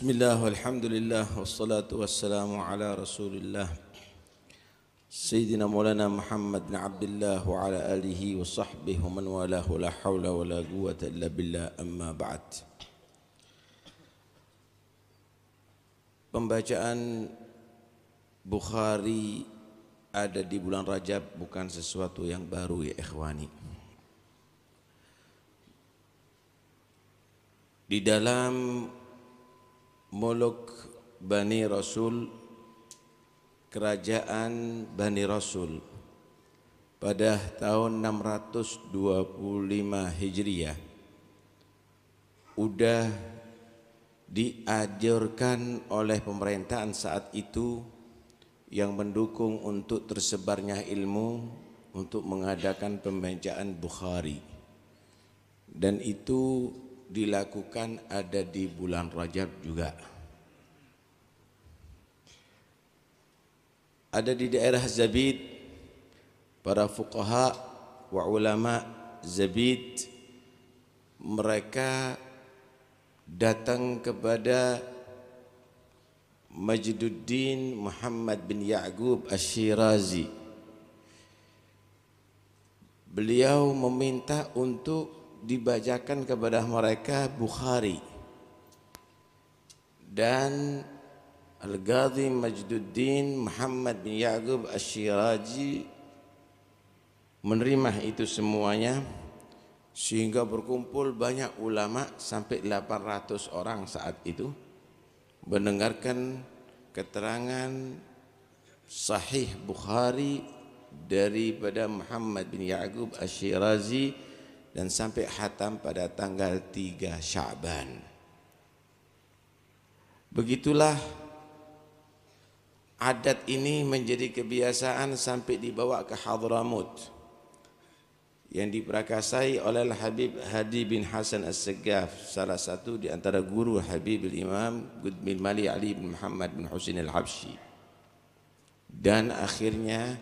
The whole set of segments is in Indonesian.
بسم الله والحمد لله والصلاة والسلام على رسول الله سيدنا مولانا محمد بن عبد الله وعلى آله وصحبه ومن والاه لا حول ولا قوة إلا بالله أما بعد Pembacaan Bukhari ada di bulan Rajab bukan sesuatu yang baru ya ikhwani. Di dalam muluk Bani Rasul kerajaan Bani Rasul pada tahun 625 Hijriah udah diajurkan oleh pemerintahan saat itu yang mendukung untuk tersebarnya ilmu untuk mengadakan pembacaan Bukhari dan itu dilakukan ada di bulan Rajab juga. Ada di daerah Zabid para fukaha wa ulama Zabid mereka datang kepada Majduddin Muhammad bin Ya'qub asy Beliau meminta untuk dibacakan kepada mereka Bukhari dan Al-Ghazali Majduddin Muhammad bin Ya'qub asy menerima itu semuanya sehingga berkumpul banyak ulama sampai 800 orang saat itu mendengarkan keterangan sahih Bukhari daripada Muhammad bin Ya'qub asy dan sampai hatam pada tanggal 3 Syaban. Begitulah adat ini menjadi kebiasaan sampai dibawa ke Hadramut yang diperakasai oleh Habib Hadi bin Hasan As-Segaf salah satu di antara guru Habib Imam Gud Malik Mali Ali bin Muhammad bin Husin Al-Habsyi dan akhirnya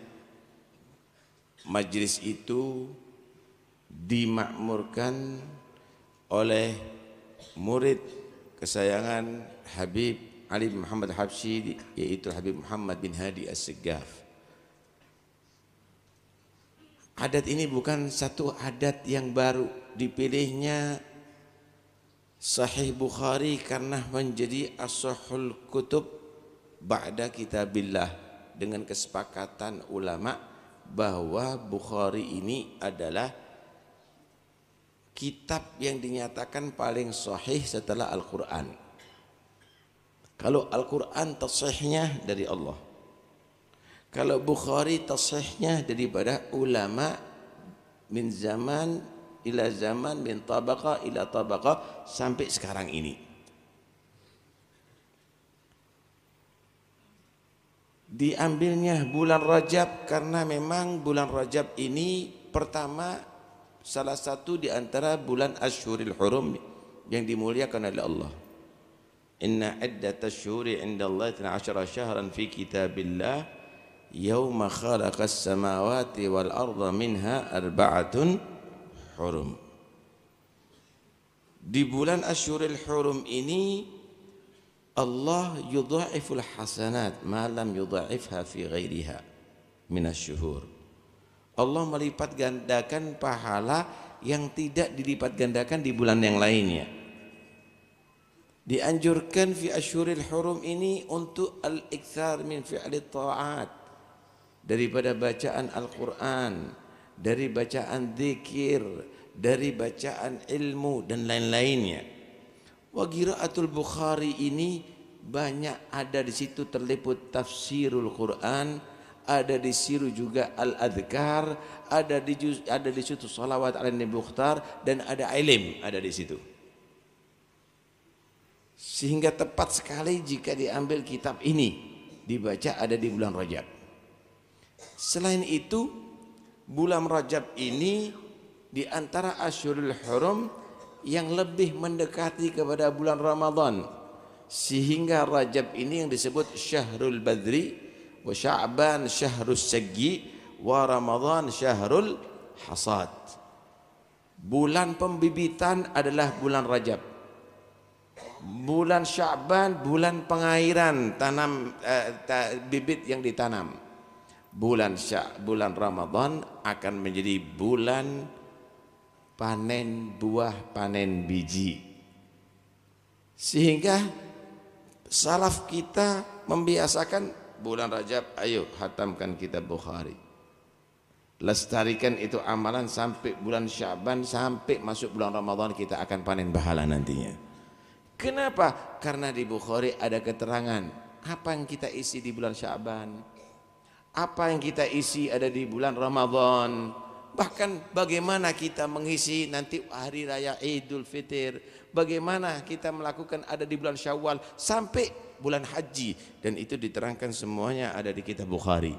majlis itu dimakmurkan oleh murid kesayangan Habib Ali Muhammad Habsyi yaitu Habib Muhammad bin Hadi As-Segaf. Adat ini bukan satu adat yang baru dipilihnya Sahih Bukhari karena menjadi asahul kutub ba'da kitabillah dengan kesepakatan ulama bahwa Bukhari ini adalah kitab yang dinyatakan paling sahih setelah Al-Quran. Kalau Al-Quran tasihnya dari Allah. Kalau Bukhari tasihnya daripada ulama min zaman ila zaman min tabaqah ila tabaqah sampai sekarang ini. Diambilnya bulan Rajab karena memang bulan Rajab ini pertama salah satu di antara bulan Ashuril Hurum yang dimuliakan oleh Allah. Inna iddatash syuhuri 'inda Allah 12 syahran fi kitabillah yawma khalaqas samawati wal arda minha arba'atun hurum. Di bulan Ashuril Hurum ini Allah yudha'iful hasanat ma yudha'ifha fi ghairiha minasy syuhur. Allah melipat gandakan pahala yang tidak dilipat gandakan di bulan yang lainnya. Dianjurkan fi ashuril hurum ini untuk al-ikthar min fi al ta'at. Daripada bacaan Al-Quran, dari bacaan dzikir, dari bacaan ilmu dan lain-lainnya. Wa qira'atul Bukhari ini banyak ada di situ terliput tafsirul Quran, ada di siru juga al-adhkar, ada di ada di situ salawat ala Nabi dan ada ilim ada di situ. Sehingga tepat sekali jika diambil kitab ini dibaca ada di bulan Rajab. Selain itu, bulan Rajab ini di antara Asyurul Hurum yang lebih mendekati kepada bulan Ramadan sehingga Rajab ini yang disebut Syahrul Badri wa sya'ban syahrus segi wa ramadhan syahrul hasad bulan pembibitan adalah bulan rajab bulan sya'ban bulan pengairan tanam eh, ta, bibit yang ditanam bulan sya bulan ramadhan akan menjadi bulan panen buah panen biji sehingga salaf kita membiasakan bulan Rajab ayo hatamkan kitab Bukhari lestarikan itu amalan sampai bulan Syaban sampai masuk bulan Ramadan kita akan panen pahala nantinya kenapa? karena di Bukhari ada keterangan apa yang kita isi di bulan Syaban apa yang kita isi ada di bulan Ramadan bahkan bagaimana kita mengisi nanti hari raya Idul Fitri bagaimana kita melakukan ada di bulan Syawal sampai bulan haji dan itu diterangkan semuanya ada di kitab Bukhari.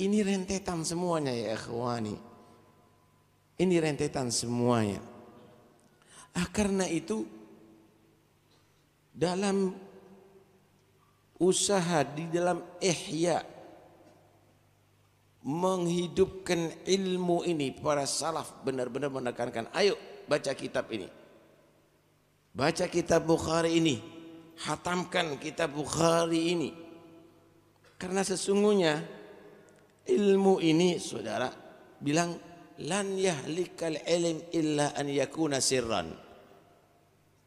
Ini rentetan semuanya ya ikhwani. Ini rentetan semuanya. Ah, karena itu dalam usaha di dalam ihya menghidupkan ilmu ini para salaf benar-benar menekankan ayo baca kitab ini Baca kitab Bukhari ini, hatamkan kitab Bukhari ini. Karena sesungguhnya ilmu ini saudara bilang lan yahlikal ilm illa an yakuna sirran.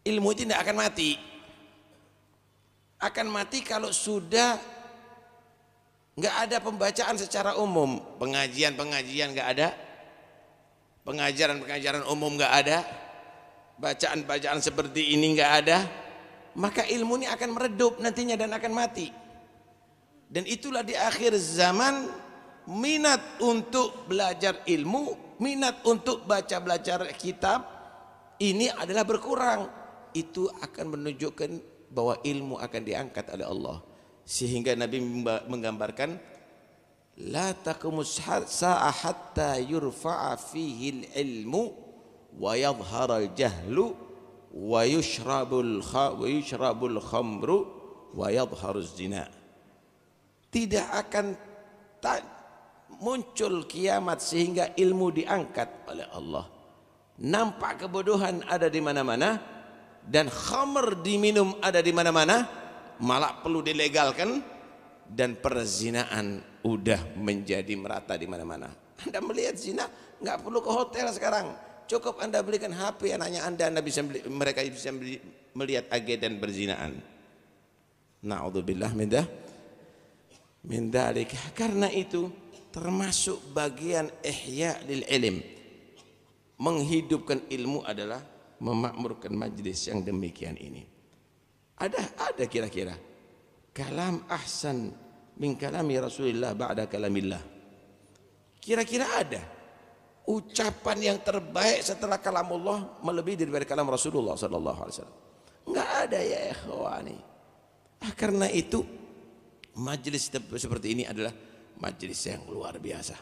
Ilmu itu tidak akan mati. Akan mati kalau sudah nggak ada pembacaan secara umum, pengajian-pengajian nggak ada, pengajaran-pengajaran umum nggak ada, bacaan-bacaan seperti ini nggak ada maka ilmu ini akan meredup nantinya dan akan mati dan itulah di akhir zaman minat untuk belajar ilmu minat untuk baca belajar kitab ini adalah berkurang itu akan menunjukkan bahwa ilmu akan diangkat oleh Allah sehingga Nabi menggambarkan la taqumus sa'a hatta yurfa'a fihi ilmu wa yadhharal jahlu wa yushrabul kha wa zina tidak akan tak muncul kiamat sehingga ilmu diangkat oleh Allah nampak kebodohan ada di mana-mana dan khamr diminum ada di mana-mana malah perlu dilegalkan dan perzinaan udah menjadi merata di mana-mana anda melihat zina nggak perlu ke hotel sekarang Cukup Anda belikan HP anaknya Anda, Anda bisa beli, mereka bisa beli, melihat AG dan berzinaan. Na'udzubillah min min dalik. Karena itu termasuk bagian ihya lil ilm. Menghidupkan ilmu adalah memakmurkan majlis yang demikian ini. Ada ada kira-kira kalam ahsan min kalami Rasulillah ba'da kalamillah. Kira-kira ada ucapan yang terbaik setelah Allah melebihi daripada kalam Rasulullah sallallahu alaihi wasallam. Enggak ada ya ikhwani. Ah, karena itu majelis seperti ini adalah majelis yang luar biasa.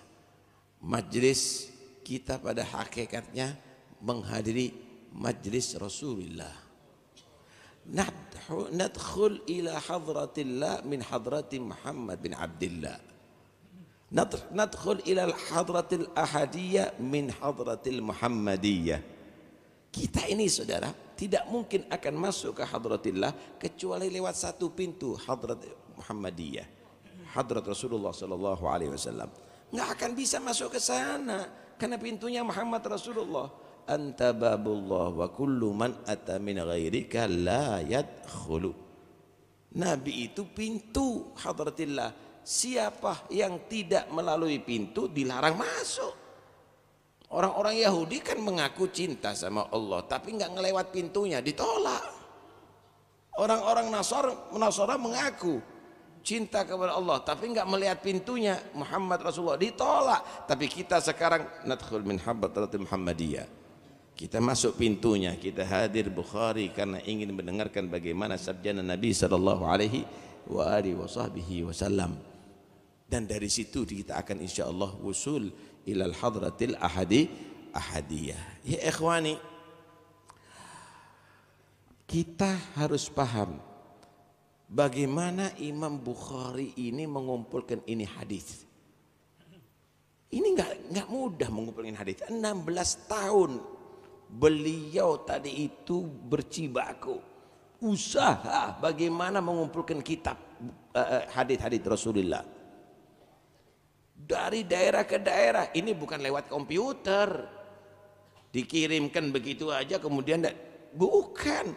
Majelis kita pada hakikatnya menghadiri majelis Rasulullah. Nadkhul ila hadratillah min hadrati Muhammad bin Abdullah. Nadkhul ilal hadratil ahadiyah min hadratil muhammadiyah. Kita ini saudara tidak mungkin akan masuk ke hadratillah kecuali lewat satu pintu hadrat Muhammadiyah. Hadrat Rasulullah sallallahu alaihi wasallam. Enggak akan bisa masuk ke sana karena pintunya Muhammad Rasulullah. Anta babullah wa kullu man ata min ghairika la yadkhulu. Nabi itu pintu hadratillah siapa yang tidak melalui pintu dilarang masuk. Orang-orang Yahudi kan mengaku cinta sama Allah, tapi nggak ngelewat pintunya, ditolak. Orang-orang Nasor, Nasora mengaku cinta kepada Allah, tapi nggak melihat pintunya Muhammad Rasulullah ditolak. Tapi kita sekarang nadkhul min Muhammadiyah. Kita masuk pintunya, kita hadir Bukhari karena ingin mendengarkan bagaimana sabjana Nabi sallallahu alaihi wa alihi wasallam dan dari situ kita akan insya Allah wusul ilal hadratil ahadi ahadiyah ya ikhwani kita harus paham bagaimana Imam Bukhari ini mengumpulkan ini hadis ini nggak nggak mudah mengumpulkan hadis 16 tahun beliau tadi itu bercibaku usaha bagaimana mengumpulkan kitab uh, hadis-hadis Rasulullah dari daerah ke daerah ini bukan lewat komputer dikirimkan begitu aja kemudian bukan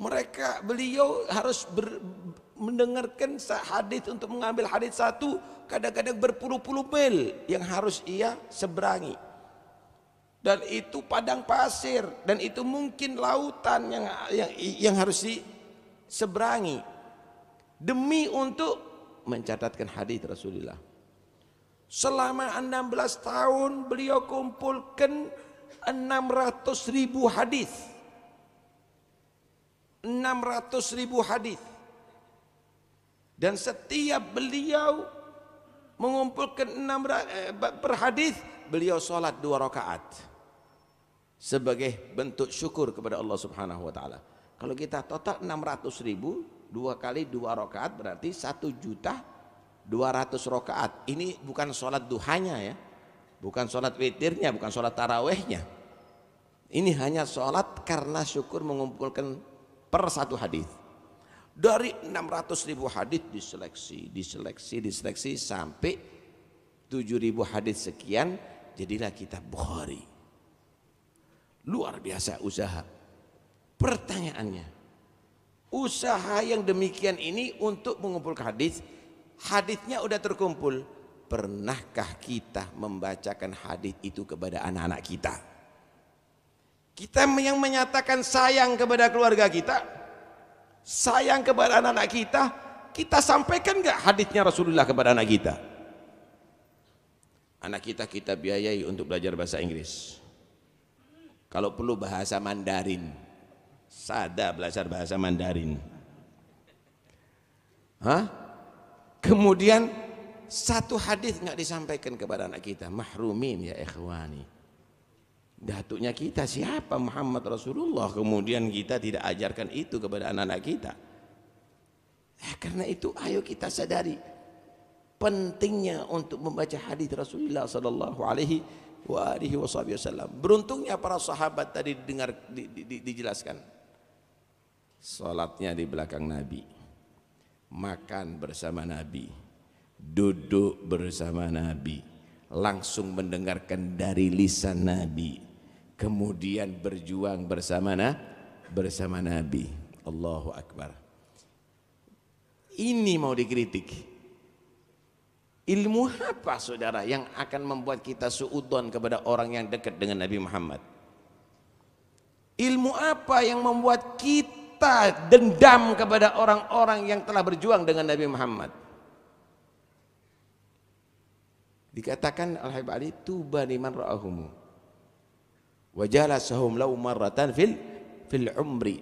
mereka beliau harus ber, mendengarkan hadis untuk mengambil hadis satu kadang-kadang berpuluh-puluh mil yang harus ia seberangi dan itu padang pasir dan itu mungkin lautan yang yang yang harus seberangi demi untuk mencatatkan hadis Rasulullah Selama 16 tahun beliau kumpulkan 600 ribu hadis. 600 ribu hadis. Dan setiap beliau mengumpulkan 6 eh, per hadis, beliau sholat dua rakaat sebagai bentuk syukur kepada Allah Subhanahu wa taala. Kalau kita total 600 ribu, dua kali dua rakaat berarti satu juta 200 rokaat. Ini bukan sholat duhanya ya. Bukan sholat witirnya, bukan sholat tarawehnya. Ini hanya sholat karena syukur mengumpulkan per satu hadis. Dari 600 ribu hadis diseleksi, diseleksi, diseleksi sampai 7 ribu hadis sekian jadilah kitab Bukhari. Luar biasa usaha. Pertanyaannya, usaha yang demikian ini untuk mengumpulkan hadis hadisnya udah terkumpul pernahkah kita membacakan hadis itu kepada anak-anak kita kita yang menyatakan sayang kepada keluarga kita sayang kepada anak-anak kita kita sampaikan gak hadisnya Rasulullah kepada anak kita anak kita kita biayai untuk belajar bahasa Inggris kalau perlu bahasa Mandarin sada belajar bahasa Mandarin Hah? Kemudian satu hadis nggak disampaikan kepada anak kita, mahrumin ya ikhwani. Datuknya kita siapa Muhammad Rasulullah kemudian kita tidak ajarkan itu kepada anak-anak kita. Eh, karena itu ayo kita sadari pentingnya untuk membaca hadis Rasulullah sallallahu alaihi wa alihi wasallam. Beruntungnya para sahabat tadi didengar di, di, di, dijelaskan. Salatnya di belakang Nabi makan bersama Nabi, duduk bersama Nabi, langsung mendengarkan dari lisan Nabi, kemudian berjuang bersama nah, bersama Nabi. Allahu Akbar. Ini mau dikritik. Ilmu apa saudara yang akan membuat kita suudon kepada orang yang dekat dengan Nabi Muhammad? Ilmu apa yang membuat kita kita dendam kepada orang-orang yang telah berjuang dengan Nabi Muhammad dikatakan Al-Habib Ali tuba liman ra'ahumu wa jalasahum marratan fil fil umri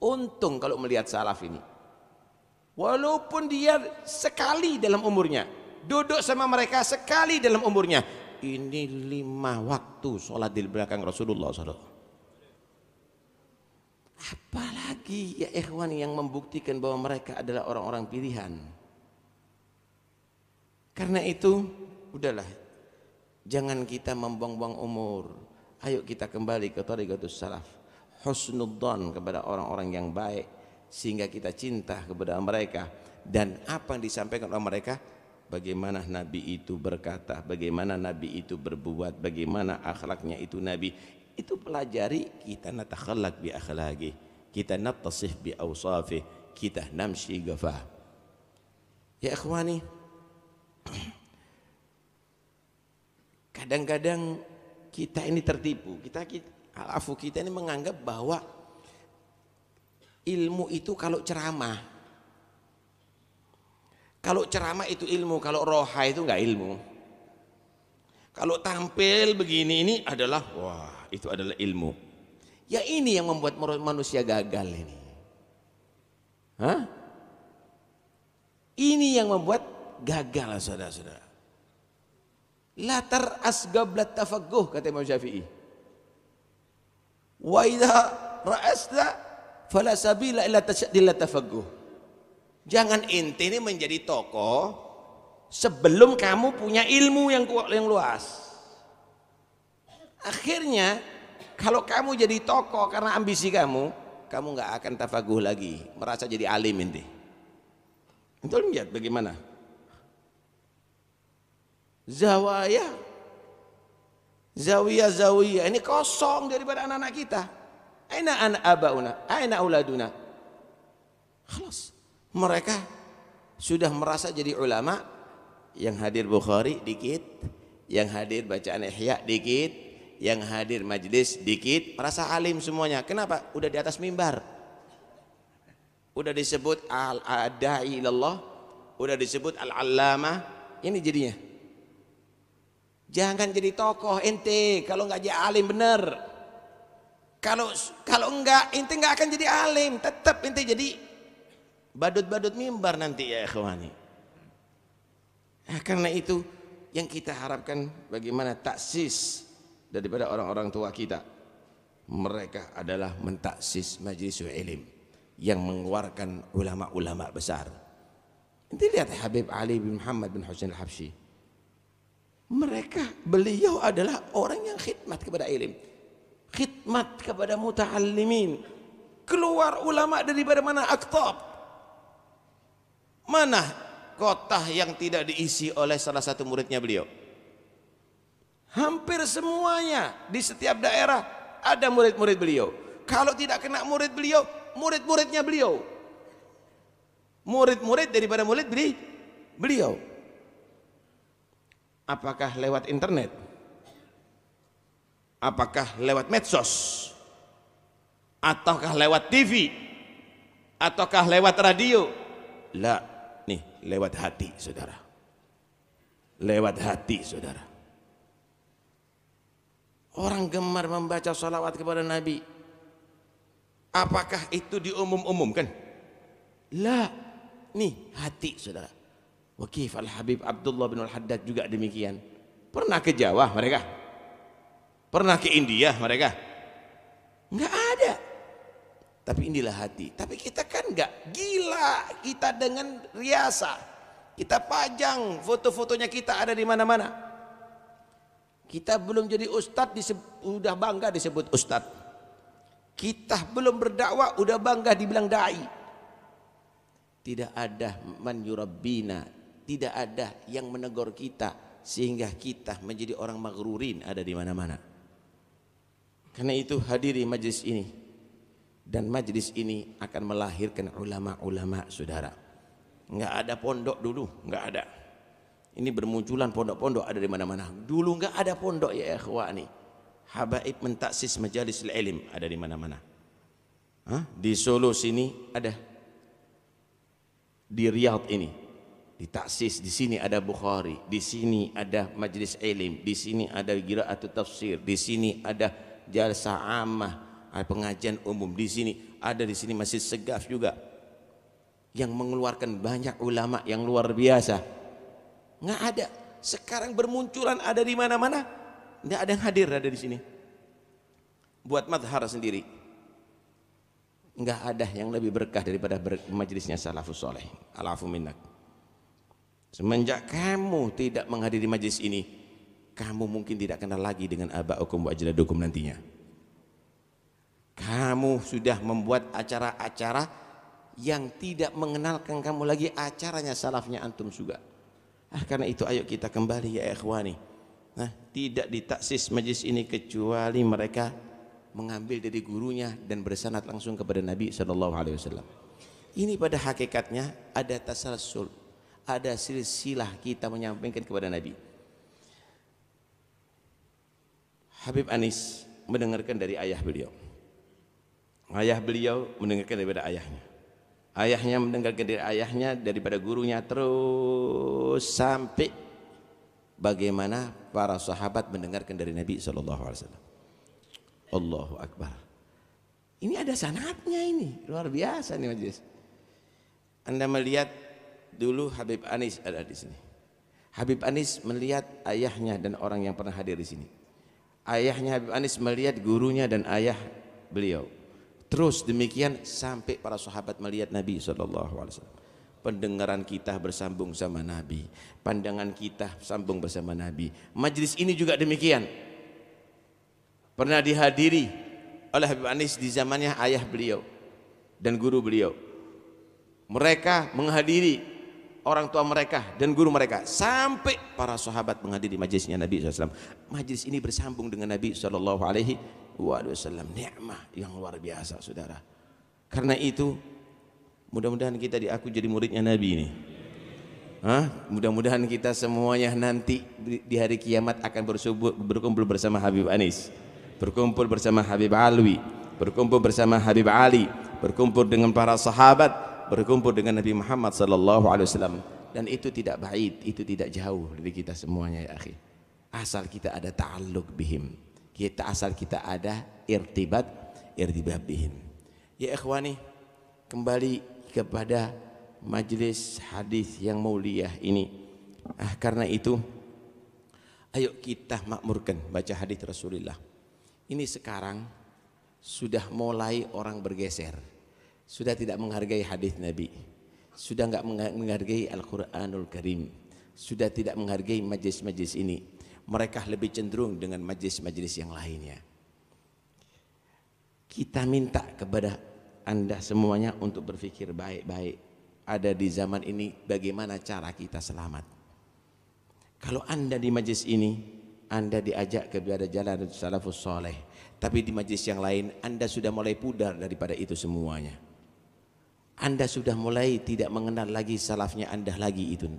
untung kalau melihat salaf ini walaupun dia sekali dalam umurnya duduk sama mereka sekali dalam umurnya ini lima waktu sholat di belakang Rasulullah SAW Apalagi ya ikhwan yang membuktikan bahwa mereka adalah orang-orang pilihan. Karena itu, udahlah. Jangan kita membuang-buang umur. Ayo kita kembali ke tariqatus salaf. Husnudzon kepada orang-orang yang baik sehingga kita cinta kepada mereka dan apa yang disampaikan oleh mereka bagaimana Nabi itu berkata, bagaimana Nabi itu berbuat, bagaimana akhlaknya itu Nabi itu pelajari kita natakhalak bi akhlaqi kita nattasif bi awsafih kita namshi gafah ya ikhwani kadang-kadang kita ini tertipu kita, kita alafu kita ini menganggap bahwa ilmu itu kalau ceramah kalau ceramah itu ilmu kalau roha itu enggak ilmu kalau tampil begini ini adalah wah itu adalah ilmu. Ya ini yang membuat manusia gagal ini. Hah? Ini yang membuat gagal saudara-saudara. Latar asgablat tafaguh kata Imam Syafi'i. Wa idha ra'asla falasabila illa tafaguh. Jangan inti ini menjadi tokoh sebelum kamu punya ilmu yang yang luas. Akhirnya kalau kamu jadi tokoh karena ambisi kamu, kamu nggak akan tafaguh lagi, merasa jadi alim inti. Itu lihat bagaimana. Zawaya, zawiya, zawiya. ini kosong daripada anak-anak kita. Aina anak abauna, aina uladuna. Khalas. Mereka sudah merasa jadi ulama yang hadir Bukhari dikit, yang hadir bacaan Ihya dikit, yang hadir majelis dikit, merasa alim semuanya. Kenapa? Udah di atas mimbar. Udah disebut al adai ilallah, udah disebut al-allamah, ini jadinya. Jangan jadi tokoh ente kalau nggak jadi alim bener. Kalau kalau enggak ente nggak akan jadi alim, tetap ente jadi badut-badut mimbar nanti ya ikhwani. Nah, karena itu yang kita harapkan bagaimana taksis daripada orang-orang tua kita mereka adalah mentaksis majlis ilim yang mengeluarkan ulama-ulama besar nanti lihat Habib Ali bin Muhammad bin Husain al-Habsyi mereka beliau adalah orang yang khidmat kepada ilim khidmat kepada muta'allimin keluar ulama daripada mana aktab mana kota yang tidak diisi oleh salah satu muridnya beliau Hampir semuanya di setiap daerah ada murid-murid beliau. Kalau tidak kena murid beliau, murid-muridnya beliau. Murid-murid daripada murid beli beliau. Apakah lewat internet? Apakah lewat medsos? Ataukah lewat TV? Ataukah lewat radio? Lah nih lewat hati saudara. Lewat hati saudara Orang gemar membaca salawat kepada Nabi. Apakah itu diumum-umumkan? Lah, Nih hati saudara. Wakif Al-Habib Abdullah bin Al-Haddad juga demikian. Pernah ke Jawa mereka? Pernah ke India mereka? Enggak ada. Tapi inilah hati. Tapi kita kan enggak gila kita dengan riasa. Kita pajang foto-fotonya kita ada di mana-mana. Kita belum jadi ustadz sudah bangga disebut ustadz. Kita belum berdakwah udah bangga dibilang dai. Tidak ada man yurabbina, tidak ada yang menegur kita sehingga kita menjadi orang magrurin ada di mana-mana. Karena itu hadiri majlis ini dan majlis ini akan melahirkan ulama-ulama saudara. Enggak ada pondok dulu, enggak ada ini bermunculan pondok-pondok ada di mana-mana dulu enggak ada pondok ya ini. habaib mentaksis majalis ilm ada di mana-mana di Solo sini ada di Riyadh ini di taksis di sini ada Bukhari di sini ada majlis ilm di sini ada atau tafsir di sini ada jalsa amah ah, pengajian umum di sini ada di sini masih segaf juga yang mengeluarkan banyak ulama yang luar biasa Nggak ada. Sekarang bermunculan ada di mana-mana. Nggak ada yang hadir ada di sini. Buat madhar sendiri. Nggak ada yang lebih berkah daripada ber majelisnya salafus soleh. Alafu minnak. Semenjak kamu tidak menghadiri majlis ini, kamu mungkin tidak kenal lagi dengan aba'ukum wa ajdadukum nantinya. Kamu sudah membuat acara-acara yang tidak mengenalkan kamu lagi acaranya salafnya antum juga. Ah, karena itu ayo kita kembali ya ikhwani. Nah, tidak ditaksis majlis ini kecuali mereka mengambil dari gurunya dan bersanad langsung kepada Nabi sallallahu alaihi wasallam. Ini pada hakikatnya ada tasalsul, ada silsilah kita menyampaikan kepada Nabi. Habib Anis mendengarkan dari ayah beliau. Ayah beliau mendengarkan daripada ayahnya ayahnya mendengar dari ayahnya daripada gurunya terus sampai bagaimana para sahabat mendengarkan dari Nabi Shallallahu Alaihi Wasallam. Allahu Akbar. Ini ada sanatnya ini luar biasa nih majlis. Anda melihat dulu Habib Anis ada di sini. Habib Anis melihat ayahnya dan orang yang pernah hadir di sini. Ayahnya Habib Anis melihat gurunya dan ayah beliau. Terus demikian sampai para sahabat melihat Nabi SAW. Pendengaran kita bersambung sama Nabi. Pandangan kita sambung bersama Nabi. Majlis ini juga demikian. Pernah dihadiri oleh Habib Anis di zamannya ayah beliau dan guru beliau. Mereka menghadiri orang tua mereka dan guru mereka sampai para sahabat menghadiri majelisnya Nabi SAW majelis ini bersambung dengan Nabi SAW. Alaihi nikmah yang luar biasa saudara karena itu mudah-mudahan kita diaku jadi muridnya Nabi ini Hah? mudah-mudahan kita semuanya nanti di hari kiamat akan berkumpul bersama Habib Anis berkumpul bersama Habib Alwi berkumpul bersama Habib Ali berkumpul dengan para sahabat berkumpul dengan Nabi Muhammad sallallahu alaihi wasallam dan itu tidak baik, itu tidak jauh dari kita semuanya ya akhi. Asal kita ada ta'alluq bihim. Kita asal kita ada irtibat irtibat bihim. Ya ikhwani, kembali kepada majelis hadis yang mulia ini. Ah karena itu ayo kita makmurkan baca hadis Rasulullah. Ini sekarang sudah mulai orang bergeser sudah tidak menghargai hadis Nabi, sudah nggak menghargai Al-Quranul Karim, sudah tidak menghargai majlis-majlis ini. Mereka lebih cenderung dengan majlis-majlis yang lainnya. Kita minta kepada Anda semuanya untuk berpikir baik-baik. Ada di zaman ini bagaimana cara kita selamat. Kalau Anda di majlis ini, anda diajak kepada jalan salafus soleh Tapi di majlis yang lain Anda sudah mulai pudar daripada itu semuanya anda sudah mulai tidak mengenal lagi salafnya Anda lagi itu.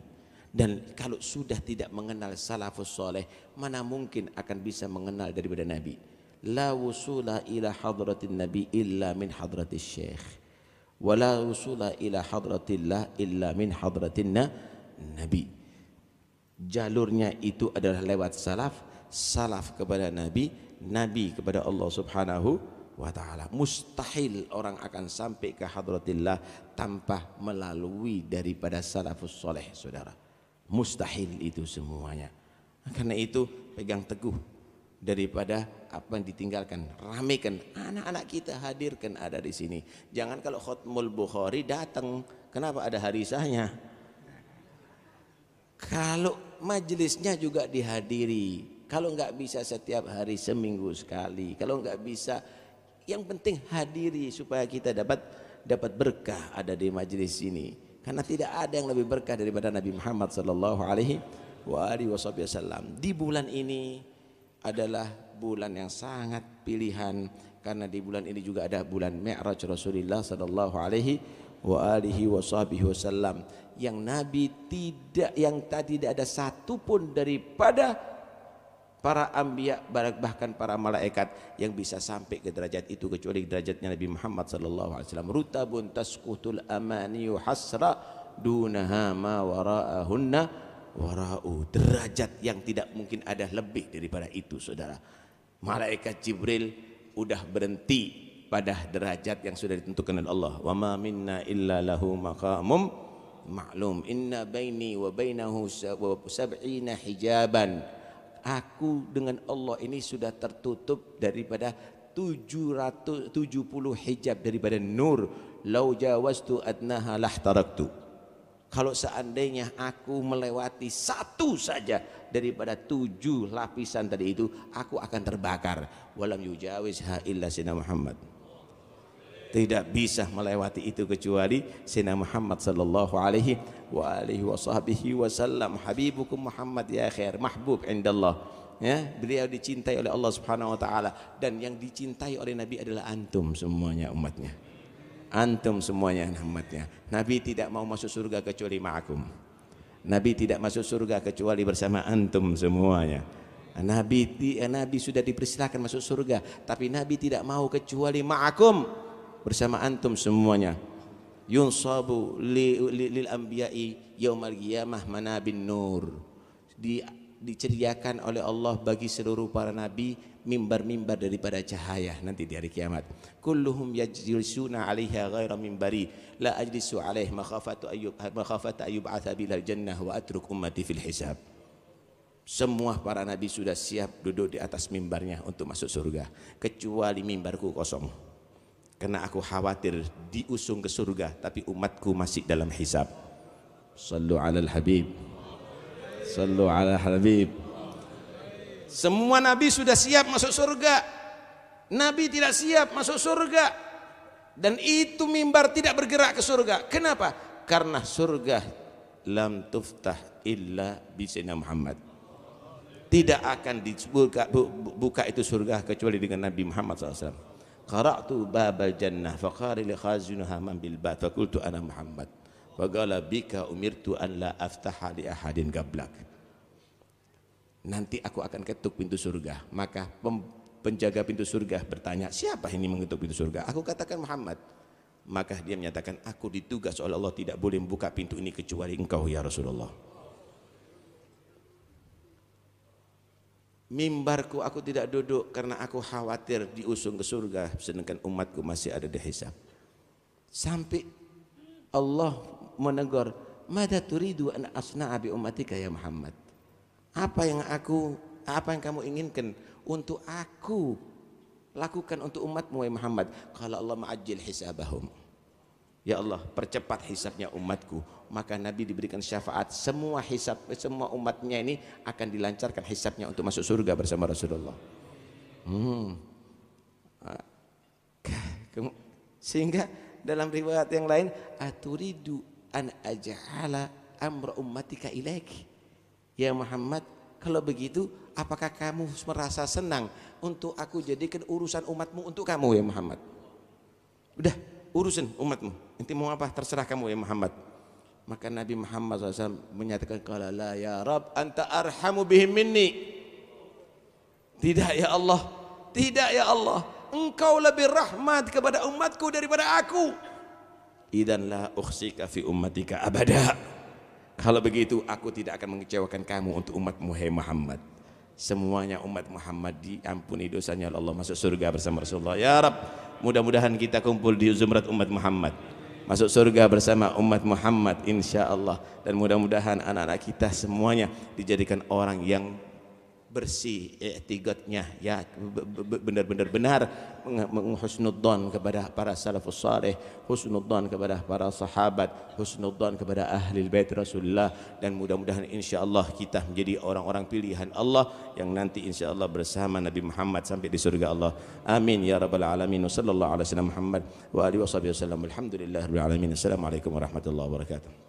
Dan kalau sudah tidak mengenal salafus soleh, mana mungkin akan bisa mengenal daripada Nabi. La wusula ila hadratin Nabi illa min hadratis syekh. Wa la wusula ila hadratillah illa min hadratin Nabi. Jalurnya itu adalah lewat salaf, salaf kepada Nabi, Nabi kepada Allah subhanahu wa taala. Mustahil orang akan sampai ke hadratillah tanpa melalui daripada salafus soleh Saudara. Mustahil itu semuanya. Karena itu pegang teguh daripada apa yang ditinggalkan ramekan anak-anak kita hadirkan ada di sini jangan kalau khutmul bukhari datang kenapa ada harisahnya kalau majelisnya juga dihadiri kalau nggak bisa setiap hari seminggu sekali kalau nggak bisa yang penting hadiri supaya kita dapat dapat berkah ada di majelis ini. Karena tidak ada yang lebih berkah daripada Nabi Muhammad sallallahu alaihi wasallam. Di bulan ini adalah bulan yang sangat pilihan karena di bulan ini juga ada bulan Mi'raj Rasulullah sallallahu alaihi wa alihi wasallam yang nabi tidak yang tadi tidak ada satupun daripada para ambia bahkan para malaikat yang bisa sampai ke derajat itu kecuali derajatnya Nabi Muhammad sallallahu alaihi wasallam rutabun tasqutul amani hasra dunaha ma wara'ahunna wara'u derajat yang tidak mungkin ada lebih daripada itu saudara malaikat jibril sudah berhenti pada derajat yang sudah ditentukan oleh Allah wa ma minna illa lahu maqamum ma'lum inna baini wa bainahu sab'ina hijaban aku dengan Allah ini sudah tertutup daripada 770 hijab daripada nur lau jawastu adnaha lahtaraktu kalau seandainya aku melewati satu saja daripada tujuh lapisan tadi itu aku akan terbakar walam yujawiz ha illa sina Muhammad tidak bisa melewati itu kecuali Sina Muhammad sallallahu alaihi wa alihi wasahbihi wasallam habibukum Muhammad ya khair mahbub indallah ya beliau dicintai oleh Allah Subhanahu wa taala dan yang dicintai oleh Nabi adalah antum semuanya umatnya antum semuanya umatnya Nabi tidak mau masuk surga kecuali ma'akum Nabi tidak masuk surga kecuali bersama antum semuanya Nabi Nabi sudah dipersilakan masuk surga tapi Nabi tidak mau kecuali ma'akum bersama antum semuanya yunsabu li, li, lil anbiya'i yaumal qiyamah manabin nur di diceriakan oleh Allah bagi seluruh para nabi mimbar-mimbar daripada cahaya nanti di hari kiamat. Kulluhum yajlisuna 'alaiha ghaira mimbari la ajlisu 'alaihi makhafatu ayyub makhafata ayyub bila jannah wa atruk ummati fil hisab. Semua para nabi sudah siap duduk di atas mimbarnya untuk masuk surga kecuali mimbarku kosong. Karena aku khawatir diusung ke surga tapi umatku masih dalam hisab. Sallu ala habib Sallu ala habib Semua nabi sudah siap masuk surga. Nabi tidak siap masuk surga. Dan itu mimbar tidak bergerak ke surga. Kenapa? Karena surga lam tuftah illa bisina Muhammad tidak akan dibuka buka itu surga kecuali dengan Nabi Muhammad SAW qara'tu babal jannah faqari li khazinuha man bil bat faqultu ana Muhammad wa qala bika umirtu an la aftaha li ahadin gablak nanti aku akan ketuk pintu surga maka penjaga pintu surga bertanya siapa ini mengetuk pintu surga aku katakan Muhammad maka dia menyatakan aku ditugas oleh Allah tidak boleh membuka pintu ini kecuali engkau ya Rasulullah mimbarku aku tidak duduk karena aku khawatir diusung ke surga sedangkan umatku masih ada di hisab sampai Allah menegur mada turidu an asna Abi Umatika ya Muhammad apa yang aku apa yang kamu inginkan untuk aku lakukan untuk umatmu ya Muhammad kalau Allah ma'ajil hisabahum Ya Allah, percepat hisapnya umatku. Maka Nabi diberikan syafaat. Semua hisap, semua umatnya ini akan dilancarkan hisapnya untuk masuk surga bersama Rasulullah. Hmm. Sehingga dalam riwayat yang lain, aturidu an aja'ala amra ummatika ilaiki. Ya Muhammad, kalau begitu apakah kamu merasa senang untuk aku jadikan urusan umatmu untuk kamu ya Muhammad? Udah, urusin umatmu inti mau apa terserah kamu ya Muhammad maka Nabi Muhammad SAW menyatakan kalau la ya Rab anta arhamu bihim minni tidak ya Allah tidak ya Allah engkau lebih rahmat kepada umatku daripada aku idan la ukhsika fi ummatika abada kalau begitu aku tidak akan mengecewakan kamu untuk umatmu hai Muhammad semuanya umat Muhammad diampuni dosanya Allah masuk surga bersama Rasulullah ya Rabb mudah-mudahan kita kumpul di zumrat umat Muhammad masuk surga bersama umat Muhammad insya Allah dan mudah-mudahan anak-anak kita semuanya dijadikan orang yang bersih i'tiqadnya ya benar-benar benar menghusnudzon kepada para salafus saleh husnudzon kepada para sahabat husnudzon kepada ahli bait Rasulullah dan mudah-mudahan insyaallah kita menjadi orang-orang pilihan Allah yang nanti insyaallah bersama Nabi Muhammad sampai di surga Allah amin ya rabbal alamin wa sallallahu alaihi wasallam Muhammad wa alihi wasallam alhamdulillahirabbil alamin assalamualaikum warahmatullahi wabarakatuh